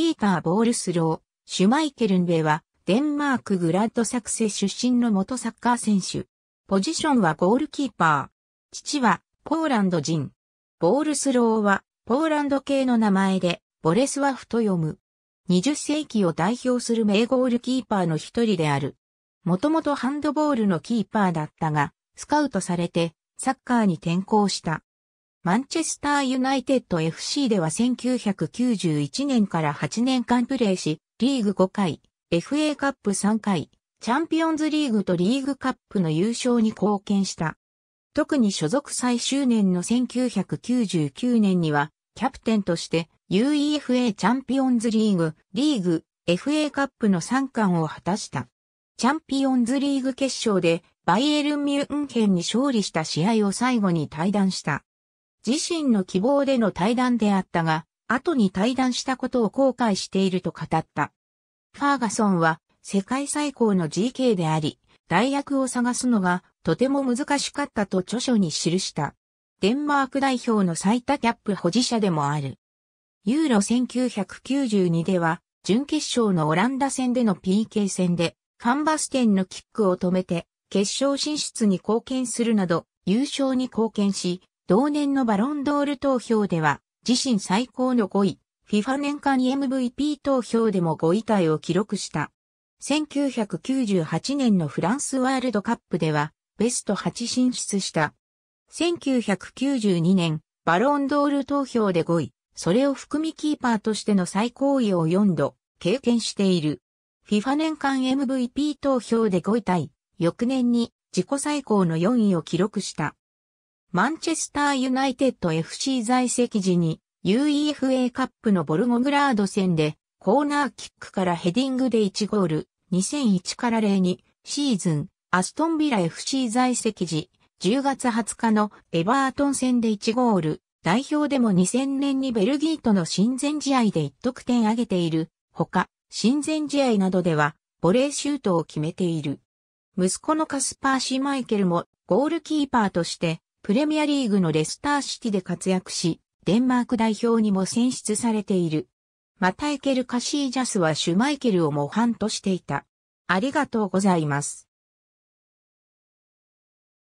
ピーター・ボールスロー、シュマイケルンベは、デンマークグラッドサクセ出身の元サッカー選手。ポジションはゴールキーパー。父は、ポーランド人。ボールスローは、ポーランド系の名前で、ボレスワフと読む。20世紀を代表する名ゴールキーパーの一人である。もともとハンドボールのキーパーだったが、スカウトされて、サッカーに転向した。マンチェスターユナイテッド FC では1991年から8年間プレーし、リーグ5回、FA カップ3回、チャンピオンズリーグとリーグカップの優勝に貢献した。特に所属最終年の1999年には、キャプテンとして UEFA チャンピオンズリーグ、リーグ、FA カップの3冠を果たした。チャンピオンズリーグ決勝でバイエルン・ミュンヘンに勝利した試合を最後に退団した。自身の希望での対談であったが、後に対談したことを後悔していると語った。ファーガソンは世界最高の GK であり、代役を探すのがとても難しかったと著書に記した。デンマーク代表の最多キャップ保持者でもある。ユーロ1992では、準決勝のオランダ戦での PK 戦で、カンバステンのキックを止めて、決勝進出に貢献するなど、優勝に貢献し、同年のバロンドール投票では、自身最高の5位、FIFA 年間 MVP 投票でも5位体を記録した。1998年のフランスワールドカップでは、ベスト8進出した。1992年、バロンドール投票で5位、それを含みキーパーとしての最高位を4度、経験している。FIFA 年間 MVP 投票で5位体、翌年に自己最高の4位を記録した。マンチェスターユナイテッド FC 在籍時に UEFA カップのボルゴグラード戦でコーナーキックからヘディングで1ゴール、2001から02シーズン、アストンビラ FC 在籍時、10月20日のエバートン戦で1ゴール、代表でも2000年にベルギーとの親善試合で1得点挙げている、ほか、親善試合などでは、ボレーシュートを決めている。息子のカスパーシ・ーマイケルも、ゴールキーパーとして、プレミアリーグのレスターシティで活躍し、デンマーク代表にも選出されている。またエケル・カシージャスはシュマイケルを模範としていた。ありがとうございます。